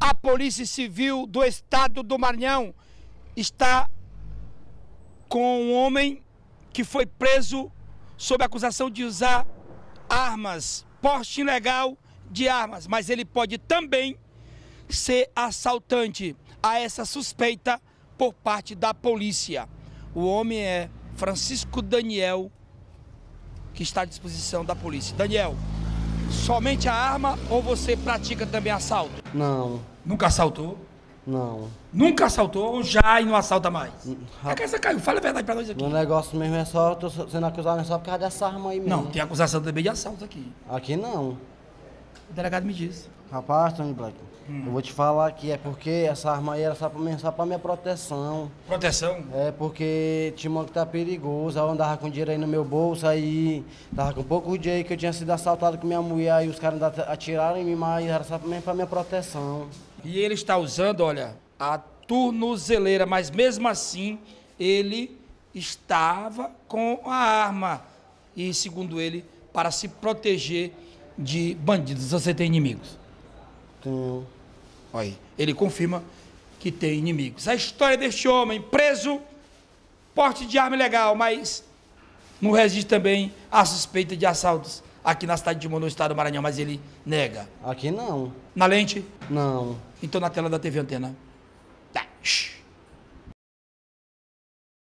a Polícia Civil do Estado do Maranhão está com um homem que foi preso sob acusação de usar armas, porte ilegal de armas, mas ele pode também ser assaltante a essa suspeita por parte da polícia. O homem é Francisco Daniel, que está à disposição da polícia. Daniel, somente a arma ou você pratica também assalto? Não. Nunca assaltou? Não. Nunca assaltou ou já e não assalta mais? Hum, é que você caiu, fala a verdade pra nós aqui. O negócio mesmo é só, eu tô sendo acusado é só por causa dessa arma aí mesmo. Não, tem acusação também de assalto aqui. Aqui não. O delegado me disse. Rapaz, Tony Black, hum. eu vou te falar que é porque essa arma aí era só pra, minha, só pra minha proteção. Proteção? É, porque tinha uma que tá perigoso. Eu andava com dinheiro aí no meu bolso, aí tava com pouco dinheiro aí que eu tinha sido assaltado com minha mulher, aí os caras atiraram em mim, mas era só pra minha, pra minha proteção. E ele está usando, olha, a tornozeleira, mas mesmo assim ele estava com a arma. E segundo ele, para se proteger de bandidos, você tem inimigos? Tenho. Aí, ele confirma que tem inimigos. A história deste homem preso, porte de arma ilegal, mas não resiste também a suspeita de assaltos aqui na cidade de Mono, estado do Maranhão, mas ele nega. Aqui não. Na lente? Não. Então na tela da TV Antena. Tá.